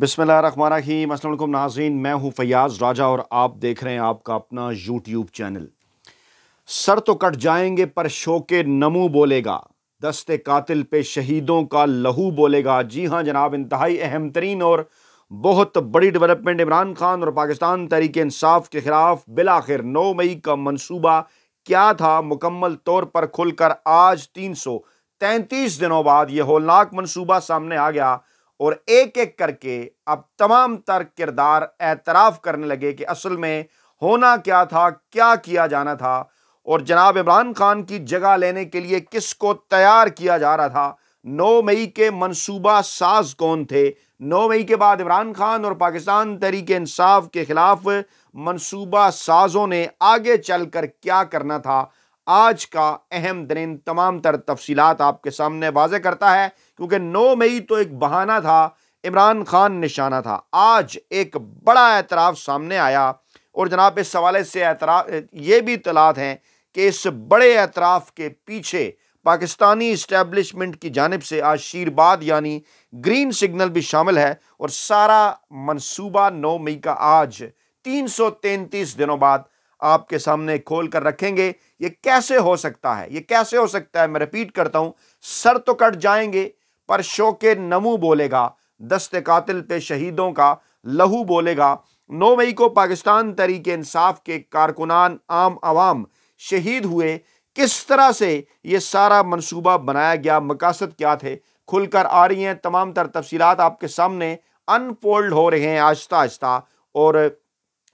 बिसमीम असलम नाजीन मैं हूँ फयाज राजा और आप देख रहे हैं आपका अपना यूट्यूब चैनल सर तो कट जाएंगे पर शोके नमू बोलेगा दस्ते कातिल पे शहीदों का लहू बोलेगा जी हाँ जनाब इंतहाई अहम तरीन और बहुत बड़ी डेवलपमेंट इमरान खान और पाकिस्तान तहरीक इंसाफ के ख़िलाफ़ बिलाखिर नौ मई का मनसूबा क्या था मुकम्मल तौर पर खुलकर आज तीन सौ तैंतीस दिनों बाद यह होलनाक मनसूबा सामने आ गया और एक एक करके अब तमाम तर किरदार एतराफ़ करने लगे कि असल में होना क्या था क्या किया जाना था और जनाब इमरान खान की जगह लेने के लिए किसको तैयार किया जा रहा था नौ मई के मनसूबा साज कौन थे नौ मई के बाद इमरान खान और पाकिस्तान तहरीक इंसाफ के ख़िलाफ़ मनसूबा साजों ने आगे चल कर क्या करना था आज का अहम दिन तमाम तर तफसीत आपके सामने वाज करता है क्योंकि नौ मई तो एक बहाना था इमरान खान निशाना था आज एक बड़ा एतराफ़ सामने आया और जनाब इस हवाले से एतराफ़ ये भी इतलात हैं कि इस बड़े एतराफ़ के पीछे पाकिस्तानी इस्टेबलिशमेंट की जानब से आज शीरबाद यानी ग्रीन सिग्नल भी शामिल है और सारा मनसूबा नौ मई का आज तीन सौ तैंतीस दिनों बाद आपके सामने खोल कर रखेंगे ये कैसे हो सकता है ये कैसे हो सकता है मैं रिपीट करता हूँ सर तो कट जाएंगे पर शो के नमू बोलेगा दस्त कातिल पे शहीदों का लहू बोलेगा नौ मई को पाकिस्तान तरीक इंसाफ के कारकुनान आम आवाम शहीद हुए किस तरह से ये सारा मनसूबा बनाया गया मकासद क्या थे खुलकर आ रही हैं तमाम तर तफसीत आपके सामने अनफोल्ड हो रहे हैं आहिस्ता आहिस्ता और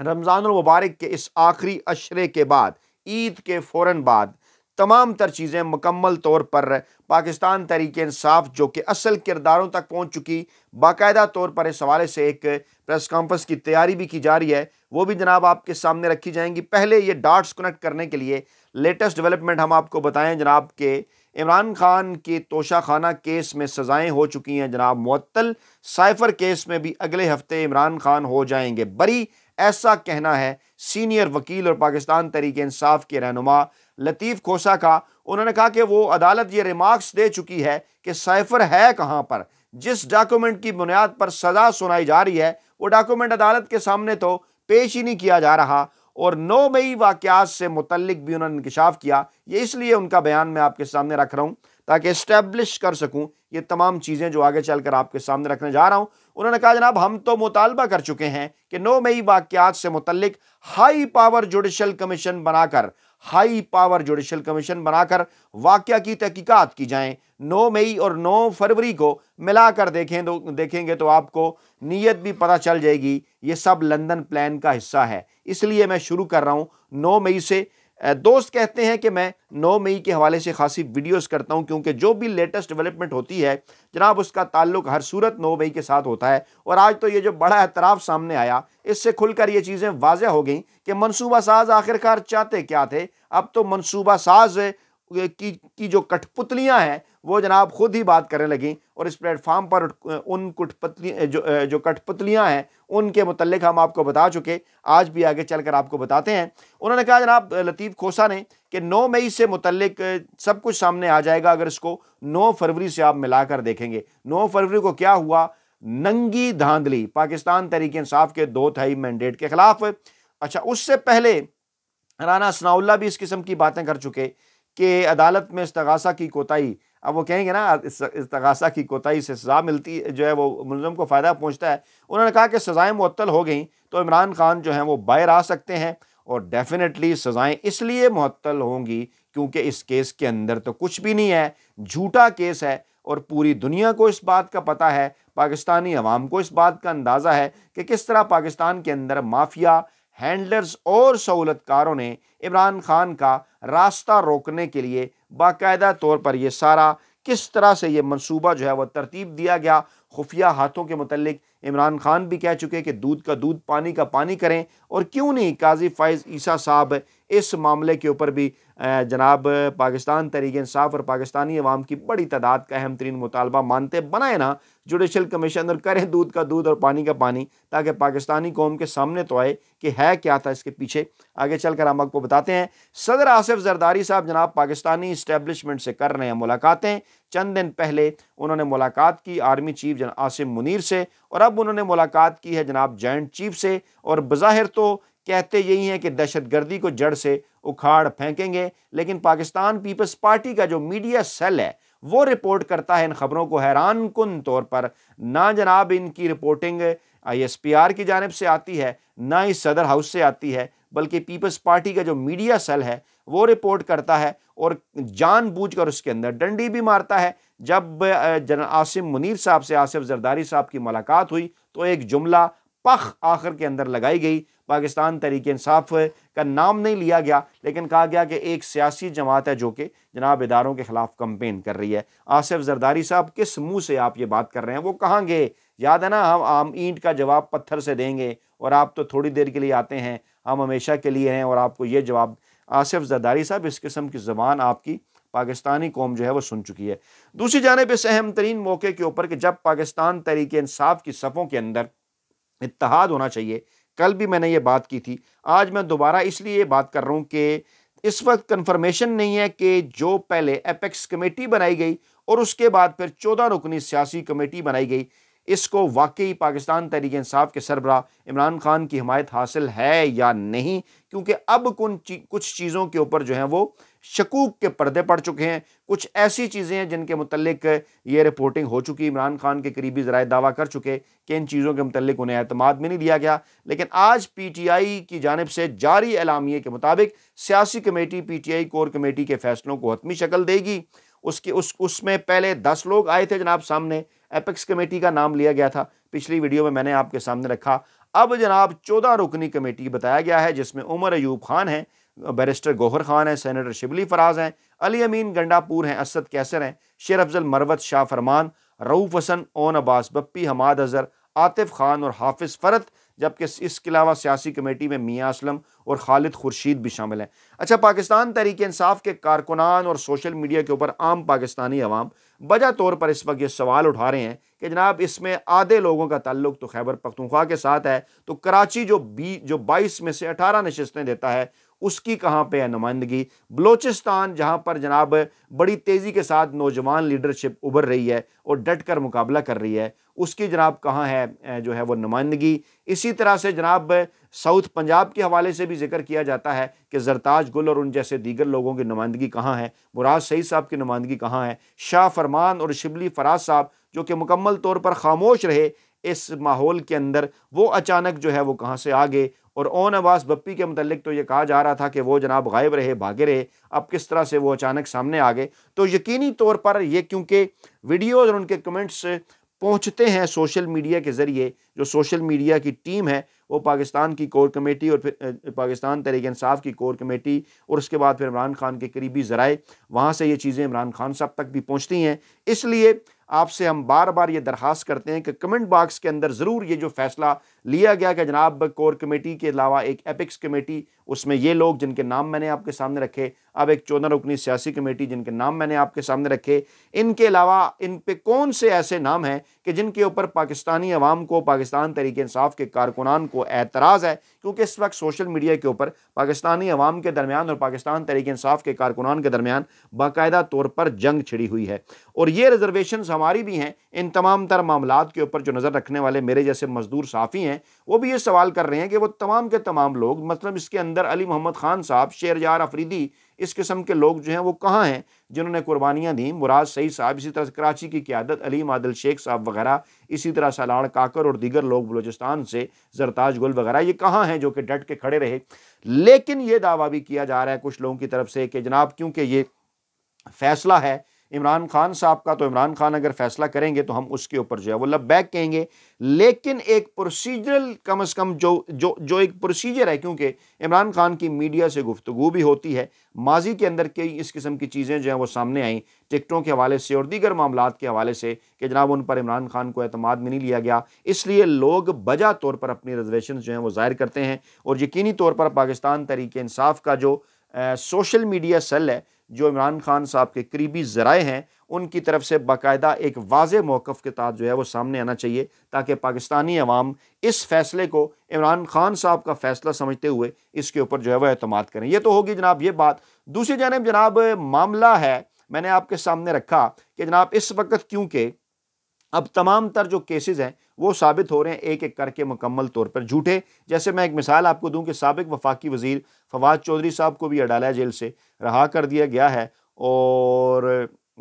रमज़ानमबारक के इस आखिरी अशरे के बाद ईद के फ़ौर बाद तमाम तर चीज़ें मुकम्मल तौर पर पाकिस्तान तरीके इंसाफ जो कि असल किरदारों तक पहुँच चुकी बाकायदा तौर पर इस हवाले से एक प्रेस कॉन्फ्रेंस की तैयारी भी की जा रही है वो भी जनाब आपके सामने रखी जाएंगी पहले ये डाट्स कनेक्ट करने के लिए लेटेस्ट डेवलपमेंट हम आपको बताएं जनाब के इमरान खान के तोशा खाना केस में सज़ाएँ हो चुकी हैं जनाब मअतल साइफर केस में भी अगले हफ्ते इमरान खान हो जाएंगे बरी ऐसा कहना है सीनियर वकील और पाकिस्तान तरीके इंसाफ के रहनुमा लतीफ़ खोसा का उन्होंने कहा कि वो अदालत ये रिमार्क्स दे चुकी है कि साइफर है कहाँ पर जिस डॉक्यूमेंट की बुनियाद पर सज़ा सुनाई जा रही है वो डॉक्यूमेंट अदालत के सामने तो पेश ही नहीं किया जा रहा और नौ मई वाक़ात से मुतलक भी उन्होंने इंकशाफ किया ये इसलिए उनका बयान मैं आपके सामने रख रहा हूँ ताकि इस्टेब्लिश कर सकूँ ये तमाम चीज़ें जो आगे चल कर आपके सामने रखने जा रहा हूँ उन्होंने कहा जनाब हम तो मुतालबा कर चुके हैं कि नौ मई वाक्यात से मुतलिक हाई पावर जुडिशल कमीशन बनाकर हाई पावर जुडिशल कमीशन बनाकर वाक्य की तहकीकत की जाए नौ मई और नौ फरवरी को मिलाकर देखें तो देखेंगे तो आपको नीयत भी पता चल जाएगी ये सब लंदन प्लान का हिस्सा है इसलिए मैं शुरू कर रहा हूँ नौ मई से दोस्त कहते हैं कि मैं 9 मई के हवाले से खासी वीडियोस करता हूं क्योंकि जो भी लेटेस्ट डेवलपमेंट होती है जनाब उसका ताल्लुक हर सूरत 9 मई के साथ होता है और आज तो ये जो बड़ा एतराफ़ सामने आया इससे खुलकर ये चीज़ें वाजह हो गई कि मनसूबा साज आखिरकार चाहते क्या थे अब तो मनसूबा साज की की जो कठपुतलियां हैं वो जनाब खुद ही बात करने लगी और इस प्लेटफार्म पर उन कुटपतली जो जो कठपुतलियां हैं उनके मतलब हम आपको बता चुके आज भी आगे चलकर आपको बताते हैं उन्होंने कहा जनाब लतीफ़ खोसा ने कि 9 मई से मतलब सब कुछ सामने आ जाएगा अगर इसको 9 फरवरी से आप मिलाकर देखेंगे 9 फरवरी को क्या हुआ नंगी धांधली पाकिस्तान तहरीक इंसाफ के दो थाई मैंडेट के खिलाफ अच्छा उससे पहले राना सनाउल्ला भी इस किस्म की बातें कर चुके कि अदालत में इस्तगासा की कोताही अब वो कहेंगे ना इस्तगासा की कोताही से सज़ा मिलती जो है वो मुलम को फ़ायदा पहुँचता है उन्होंने कहा कि सज़ाएँ मअतल हो गई तो इमरान खान जो हैं वो बाहर आ सकते हैं और डेफिनेटली सज़ाएँ इसलिए मअतल होंगी क्योंकि इस केस के अंदर तो कुछ भी नहीं है झूठा केस है और पूरी दुनिया को इस बात का पता है पाकिस्तानी अवाम को इस बात का अंदाज़ा है कि किस तरह पाकिस्तान के अंदर माफिया हैंडलर्स और सहूलतकारों ने इमरान खान का रास्ता रोकने के लिए बाकायदा तौर पर यह सारा किस तरह से ये मनसूबा जो है वह तरतीब दिया गया खुफिया हाथों के मतलब इमरान खान भी कह चुके कि दूध का दूध पानी का पानी करें और क्यों नहीं काजी फ़ायज़ ईसा साहब इस मामले के ऊपर भी जनाब पाकिस्तान तरीके इंसाफ और पाकिस्तानी अवाम की बड़ी तादाद का अहम तरीन मुतालबा मानते बनाए ना जुडिशल कमिश्नर करें दूध का दूध और पानी का पानी ताकि पाकिस्तानी कौम के सामने तो आए कि है क्या था इसके पीछे आगे चल कर हम आपको बताते हैं सदर आसिफ जरदारी साहब जनाब पाकिस्तानी इस्टेबलिशमेंट से कर रहे हैं मुलाकातें चंद दिन पहले उन्होंने मुलाकात की आर्मी चीफ जन आसिम मुनीर से और अब उन्होंने मुलाकात की है जनाब जॉइंट चीफ से और बज़ाहिर तो कहते यही हैं कि दहशतगर्दी को जड़ से उखाड़ फेंकेंगे लेकिन पाकिस्तान पीपल्स पार्टी का जो मीडिया सेल है वो रिपोर्ट करता है इन खबरों को हैरान कन तौर पर ना जनाब इनकी reporting I S P R की जानब से आती है ना ही सदर हाउस से आती है बल्कि पीपल्स पार्टी का जो मीडिया सेल है वो रिपोर्ट करता है और जानबूझकर उसके अंदर डंडी भी मारता है जब जन आसिम मुनीर साहब से आसिफ जरदारी साहब की मुलाकात हुई तो एक जुमला पख आखिर के अंदर लगाई गई पाकिस्तान तहरीक इंसाफ का नाम नहीं लिया गया लेकिन कहा गया कि एक सियासी जमात है जो कि जनाब इदारों के ख़िलाफ़ कंपेन कर रही है आसिफ जरदारी साहब किस मुँह से आप ये बात कर रहे हैं वो कहाँ गए याद है ना हम आम ईंट का जवाब पत्थर से देंगे और आप तो थोड़ी देर के लिए आते हैं हम हमेशा के लिए हैं और आपको ये जवाब आसिफ जरदारी साहब इस किस्म की ज़बान आपकी पाकिस्तानी कौम जो है वो सुन चुकी है दूसरी जानब इस अहम तरीन मौके के ऊपर कि जब पाकिस्तान तहरीक इंसाफ की सफ़ों के अंदर इतिहाद होना चाहिए कल भी मैंने ये बात की थी आज मैं दोबारा इसलिए बात कर रहा हूँ कि इस वक्त कन्फर्मेशन नहीं है कि जो पहले एपेक्स कमेटी बनाई गई और उसके बाद फिर चौदह रुकनी सियासी कमेटी बनाई गई इसको वाकई पाकिस्तान तहरीक इंसाफ के सरबरा इमरान खान की हमायत हासिल है या नहीं क्योंकि अब कुछ चीज़ों के ऊपर जो है वो शकूक के पर्दे पड़ चुके हैं कुछ ऐसी चीज़ें हैं जिनके मतलब ये रिपोर्टिंग हो चुकी इमरान खान के करीबी जराए दावा कर चुके कि इन चीज़ों के मतलब उन्हें अहतमाद में नहीं लिया गया लेकिन आज पी टी आई की जानब से जारी एलामिए के मुताबिक सियासी committee P T I core committee के फैसलों को हतमी शक्ल देगी उसके उस उसमें पहले दस लोग आए थे जनाब सामने एपेक्स कमेटी का नाम लिया गया था पिछली वीडियो में मैंने आपके सामने रखा अब जनाब चौदह रुकनी कमेटी बताया गया है जिसमें उमर अयूब खान हैं बैरिस्टर गोहर खान हैं सैनिटर शिबली फराज हैं अली अमीन गंडापुर हैं असद कैसर हैं शेर अफजल मरवत शाह फरमान रऊफ हसन ओन अब्बास बप्पी हमाद अजहर आतिफ खान और हाफिज फरत जबकि इसके अलावा सियासी कमेटी में मियाँ असलम और खालिद खुर्शीद भी शामिल हैं अच्छा पाकिस्तान तरीके इंसाफ के कारकुनान और सोशल मीडिया के ऊपर आम पाकिस्तानी अवाम बजा तौर पर इस वक्त ये सवाल उठा रहे हैं कि जनाब इसमें आधे लोगों का ताल्लुक तो खैबर पख्तूनख्वा के साथ है तो कराची जो बी जो बाईस में से अठारह नशस्तें देता है उसकी कहाँ पे है नुमाइंदगी बलोचिस्तान जहाँ पर जनाब बड़ी तेज़ी के साथ नौजवान लीडरशिप उभर रही है और डट कर मुकाबला कर रही है उसकी जनाब कहाँ है जो है वो नुमाइंदगी इसी तरह से जनाब साउथ पंजाब के हवाले से भी जिक्र किया जाता है कि जरताज गुल और उन जैसे दीगर लोगों की नुमाइंदगी कहाँ है मुराद सईद साहब की नुमाइंदगी कहाँ है शाह फरमान और शिबली फराज साहब जो कि मुकम्मल तौर पर खामोश रहे इस माहौल के अंदर वो अचानक जो है वो कहाँ से आ गए और ओन अब्बास बप्पी के मतलब तो ये कहा जा रहा था कि वो जनाब गायब रहे भागे रहे अब किस तरह से वो अचानक सामने आ गए तो यकीनी तौर पर ये क्योंकि वीडियोज़ और उनके कमेंट्स पहुँचते हैं सोशल मीडिया के ज़रिए जो सोशल मीडिया की टीम है वो पाकिस्तान की कोर कमेटी और फिर पाकिस्तान तहरीक इंसाफ की कोर कमेटी और उसके बाद फिर इमरान खान के करीबी ज़राए वहाँ से ये चीज़ें इमरान खान साहब तक भी पहुँचती हैं इसलिए आपसे हम बार बार ये दरख्वास्त करते हैं कि कमेंट बाक्स के अंदर ज़रूर ये जो फैसला लिया गया कि जनाब कोर कमेटी के अलावा एक एपिक्स कमेटी उसमें ये लोग जिनके नाम मैंने आपके सामने रखे अब एक चौदह रुकनी सियासी कमेटी जिनके नाम मैंने आपके सामने रखे इनके अलावा इन पे कौन से ऐसे नाम हैं कि जिनके ऊपर पाकिस्तानी अवाम को पाकिस्तान तरीके इंसाफ के कारकुनान को एतराज़ है क्योंकि इस वक्त सोशल मीडिया के ऊपर पाकिस्तानी अवाम के दरमियान और पाकिस्तान तरीके इंसाफ के कारकुनान के दरमियान बाकायदा तौर पर जंग छिड़ी हुई है और ये रिजर्वेशन हमारी भी हैं इन तमाम तर मामला के ऊपर जो नज़र रखने वाले मेरे जैसे मजदूर साफ़ी हैं हैं वो भी ये सवाल कर रहे हैं कि वो तमाम के तमाम लोग मतलब इसके अंदर अली मोहम्मद ख़ान साहब शेरजार अफरीदी इस किस्म के लोग जो हैं वो कहाँ हैं जिन्होंने कुर्बानियाँ दी मुराद सईद साहब इसी तरह कराची की क्यादत अली मादल शेख साहब वगैरह इसी तरह सलाड़ काकर और दीगर लोग बलोचिस्तान से जरताज गुल वगैरह ये कहाँ हैं जो कि डट के खड़े रहे लेकिन ये दावा भी किया जा रहा है कुछ लोगों की तरफ से कि जनाब क्योंकि ये फैसला है इमरान खान साहब का तो इमरान खान अगर फैसला करेंगे तो हम उसके ऊपर जो है वो लबैक कहेंगे लेकिन एक प्रोसीजरल कम अज़ कम जो जो जो एक प्रोसीजर है क्योंकि इमरान खान की मीडिया से गुफ्तु भी होती है माजी के अंदर कई इस किस्म की चीज़ें जो हैं वो सामने आई टिकटों के हवाले से और दीगर मामला के हवाले से कि जनाब उन पर इमरान खान को अतमाद में नहीं लिया गया इसलिए लोग बजा तौर पर अपनी रिजर्वेशन जो हैं वो ज़ाहिर करते हैं और यकीनी तौर पर पाकिस्तान तरीके इंसाफ का जो सोशल मीडिया सेल है जो इमरान खान साहब के करीबी ज़राए हैं उनकी तरफ से बाकायदा एक वाज मौक़ के तहत जो है वो सामने आना चाहिए ताकि पाकिस्तानी अवाम इस फैसले को इमरान खान साहब का फैसला समझते हुए इसके ऊपर जो है वह अहतमाद करें यह तो होगी जनाब ये बात दूसरी जानब जनाब मामला है मैंने आपके सामने रखा कि जनाब इस वक्त क्योंकि अब तमाम तर जो केसेज़ हैं वो साबित हो रहे हैं एक एक करके मुकम्मल तौर पर झूठे जैसे मैं एक मिसाल आपको दूं कि सबक वफाकी वजीर फवाद चौधरी साहब को भी अडाला जेल से रहा कर दिया गया है और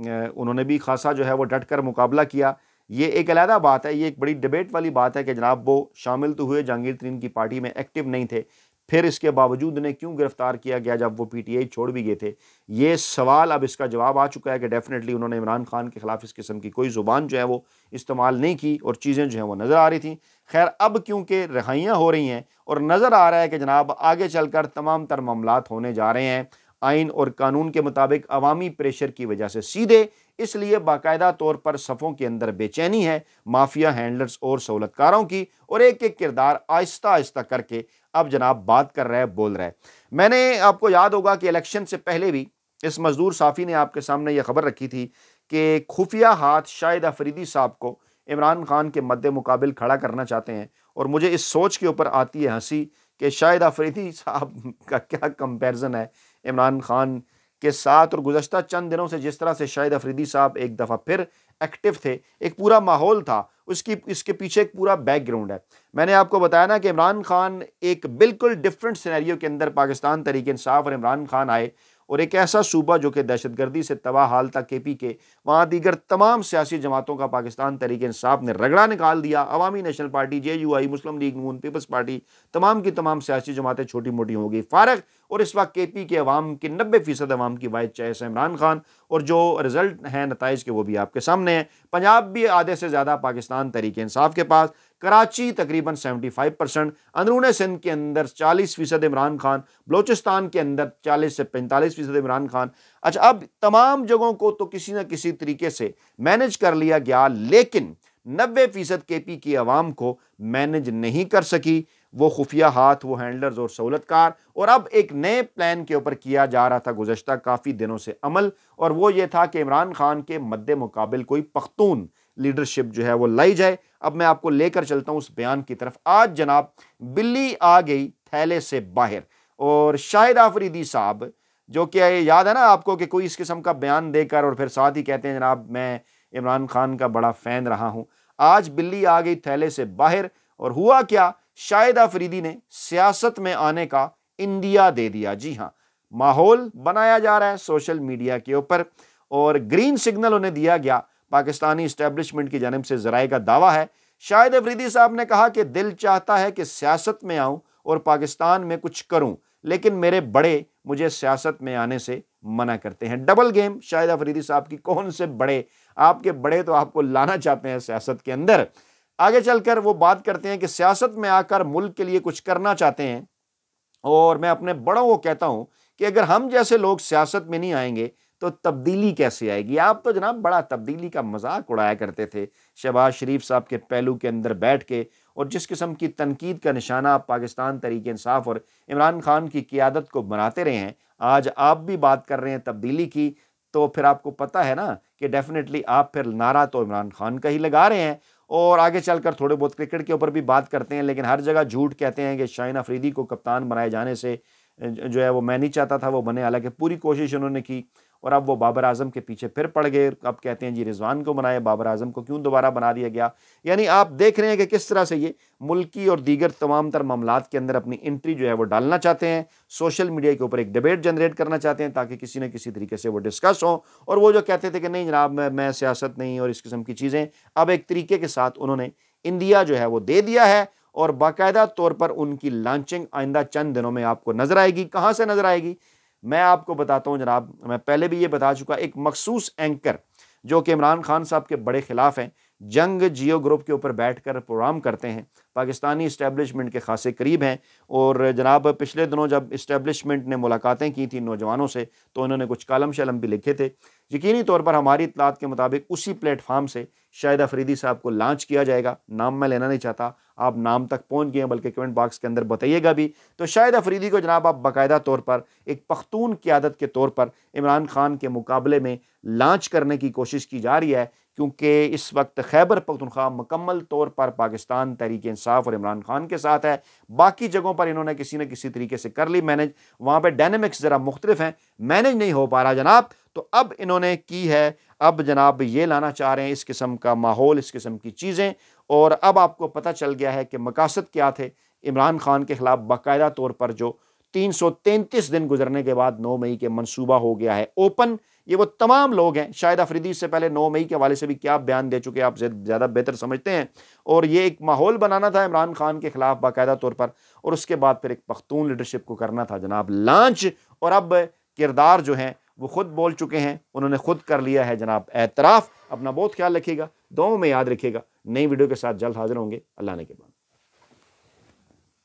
उन्होंने भी खासा जो है वो डट कर मुकाबला किया ये एक अलहदा बात है ये एक बड़ी डिबेट वाली बात है कि जनाब वो शामिल तो हुए जहांगीर तरीन की पार्टी में एक्टिव नहीं थे फिर इसके बावजूद उन्हें क्यों गिरफ्तार किया गया जब वो पीटीआई छोड़ भी गए थे ये सवाल अब इसका जवाब आ चुका है कि डेफिनेटली उन्होंने इमरान खान के खिलाफ इस किस्म की कोई ज़ुबान जो है वो इस्तेमाल नहीं की और चीज़ें जो हैं वो नज़र आ रही थी खैर अब क्योंकि रिहाइयाँ हो रही हैं और नज़र आ रहा है कि जनाब आगे चल कर तमाम तर मामला होने जा रहे हैं आइन और कानून के मुताबिक अवामी प्रेशर की वजह से सीधे इसलिए बाकायदा तौर पर सफ़ों के अंदर बेचैनी है माफिया हैंडलर्स और सहूलतकारों की और एक एक किरदार आहिस्ता आहिस्ता करके अब जनाब बात कर रहा है बोल रहा है मैंने आपको याद होगा कि इलेक्शन से पहले भी इस मजदूर साफ़ी ने आपके सामने यह खबर रखी थी कि खुफिया हाथ शाहिद अफरीदी साहब को इमरान खान के मद्द मुकाबल खड़ा करना चाहते हैं और मुझे इस सोच के ऊपर आती है हंसी कि शाहिद अफरीदी साहब का क्या कंपैरिजन है इमरान खान के साथ और गुजशत चंद दिनों से जिस तरह से शाहिद अफरीदी साहब एक दफ़ा फिर एक्टिव थे एक पूरा माहौल था उसकी इसके पीछे एक पूरा बैकग्राउंड है मैंने आपको बताया ना कि इमरान खान एक बिल्कुल डिफरेंट सिनेरियो के अंदर पाकिस्तान तरीके इंसाफ और इमरान खान आए और एक ऐसा सूबा जो कि दहशतगर्दी से तबाह हाल था के पी के वहाँ दीगर तमाम सियासी जमातों का पाकिस्तान तहरीक इंसाफ ने रगड़ा निकाल दिया Awami National Party J U I Muslim League Noon People's Party तमाम की तमाम सियासी जमातें छोटी मोटी हो गई फारग और इस वक्त के पी के अवाम के नब्बे फ़ीसद अवाम की वाइस चाहे इमरान खान और जो रिज़ल्ट हैं नतज के वो भी आपके सामने हैं पंजाब भी आधे से ज़्यादा पाकिस्तान तहरीक इंसाफ के पास कराची तकरीबन 75 परसेंट अंदरून सिंध के अंदर 40 फ़ीसद इमरान खान बलोचिस्तान के अंदर 40 से 45 फ़ीसद इमरान खान अच्छा अब तमाम जगहों को तो किसी न किसी तरीके से मैनेज कर लिया गया लेकिन नब्बे फ़ीसद के पी की आवाम को मैनेज नहीं कर सकी वो खुफिया हाथ वो हैंडलर्स और सहूलतकार और अब एक नए प्लान के ऊपर किया जा रहा था गुजशत काफ़ी दिनों से अमल और वो ये था कि इमरान खान के मद्द मुकाबल कोई पख्तून लीडरशिप जो है वो लाई जाए अब मैं आपको लेकर चलता हूं उस बयान की तरफ आज जनाब बिल्ली आ गई थैले से बाहर और शाहिद आफरीदी साहब जो कि याद है ना आपको कि कोई इस किस्म का बयान देकर और फिर साथ ही कहते हैं जनाब मैं इमरान खान का बड़ा फ़ैन रहा हूँ आज बिल्ली आ गई थैले से बाहर और हुआ क्या शाहिद आफरीदी ने सियासत में आने का इंडिया दे दिया जी हाँ माहौल बनाया जा रहा है सोशल मीडिया के ऊपर और ग्रीन सिग्नल उन्हें दिया गया पाकिस्तानी इस्टेब्लिशमेंट की जानब से जराए का दावा है शाहिद अफरीदी साहब ने कहा कि दिल चाहता है कि सियासत में आऊँ और पाकिस्तान में कुछ करूँ लेकिन मेरे बड़े मुझे सियासत में आने से मना करते हैं डबल गेम शाहिद अफरीदी साहब की कौन से बड़े आपके बड़े तो आपको लाना चाहते हैं सियासत के अंदर आगे चलकर वो बात करते हैं कि सियासत में आकर मुल्क के लिए कुछ करना चाहते हैं और मैं अपने बड़ों को कहता हूँ कि अगर हम जैसे लोग सियासत में नहीं आएंगे तो तब्दीली कैसे आएगी आप तो जनाब बड़ा तब्दीली का मजाक उड़ाया करते थे शहबाज शरीफ साहब के पहलू के अंदर बैठ के और जिस किस्म की तनकीद का निशाना आप पाकिस्तान तरीके इंसाफ और इमरान खान की क्यादत को बनाते रहे हैं आज आप भी बात कर रहे हैं तब्दीली की तो फिर आपको पता है ना कि डेफिनेटली आप फिर नारा तो इमरान खान का ही लगा रहे हैं और आगे चलकर थोड़े बहुत क्रिकेट के ऊपर भी बात करते हैं लेकिन हर जगह झूठ कहते हैं कि शाइन अफरीदी को कप्तान बनाए जाने से जो है वो मैं नहीं चाहता था वो बने हालांकि पूरी कोशिश उन्होंने की और अब वो बाबर आजम के पीछे फिर पड़ गए अब कहते हैं जी रिजवान को बनाए बाबर आजम को क्यों दोबारा बना दिया गया यानी आप देख रहे हैं कि किस तरह से ये मुल्की और दीगर तमाम तर मामला के अंदर अपनी एंट्री जो है वो डालना चाहते हैं सोशल मीडिया के ऊपर एक डिबेट जनरेट करना चाहते हैं ताकि किसी न किसी तरीके से वो डिस्कस हो और वो जो कहते थे कि नहीं जनाब मैं, मैं सियासत नहीं और इस किस्म की चीज़ें अब एक तरीके के साथ उन्होंने इंडिया जो है वो दे दिया है और बाकायदा तौर पर उनकी लॉन्चिंग आइंदा चंद दिनों में आपको नज़र आएगी कहाँ से नज़र आएगी मैं आपको बताता हूँ जनाब मैं पहले भी ये बता चुका एक मखसूस एंकर जो कि इमरान खान साहब के बड़े ख़िलाफ़ हैं जंग जियो ग्रुप के ऊपर बैठकर प्रोग्राम करते हैं पाकिस्तानी इस्टेब्लिशमेंट के खासे करीब हैं और जनाब पिछले दिनों जब इस्टेब्लिशमेंट ने मुलाकातें की थी नौजवानों से तो उन्होंने कुछ कालम शलम भी लिखे थे यकीनी तौर पर हमारी इतलात के मुताबिक उसी प्लेटफार्म से शायद अफरीदी साहब को लॉन्च किया जाएगा नाम मैं लेना नहीं चाहता आप नाम तक पहुंच गए हैं बल्कि कमेंट बॉक्स के अंदर बताइएगा भी तो शायद अफरीदी को जनाब आप बाकायदा तौर पर एक पख्तून क्यादत के तौर पर इमरान खान के मुकाबले में लॉन्च करने की कोशिश की जा रही है क्योंकि इस वक्त खैबर पख्तनख्वा मुकम्मल तौर पर पाकिस्तान तहरीक इंसाफ और इमरान खान के साथ है बाकी जगहों पर इन्होंने किसी न किसी तरीके से कर ली मैनेज वहाँ पर डायनमिक्स ज़रा मुख्तलिफ हैं मैनेज नहीं हो पा रहा जनाब तो अब इन्होंने की है अब जनाब ये लाना चाह रहे हैं इस किस्म का माहौल इस किस्म की चीज़ें और अब आपको पता चल गया है कि मकासद क्या थे इमरान खान के ख़िलाफ़ बाकायदा तौर पर जो तीन सौ तैंतीस दिन गुजरने के बाद नौ मई के मनसूबा हो गया है ओपन ये वो तमाम लोग हैं शायद अफरीदी इससे पहले नौ मई के हवाले से भी क्या बयान दे चुके आप ज़्यादा बेहतर समझते हैं और ये एक माहौल बनाना था इमरान खान के ख़िलाफ़ बाकायदा तौर पर और उसके बाद फिर एक पख्तून लीडरशिप को करना था जनाब लांच और अब किरदार जो हैं वो खुद बोल चुके हैं उन्होंने खुद कर लिया है जनाब एतराफ़ अपना बहुत ख्याल रखिएगा दो में याद रखिएगा नई वीडियो के साथ जल्द हाजिर होंगे अल्लाह ने के बाद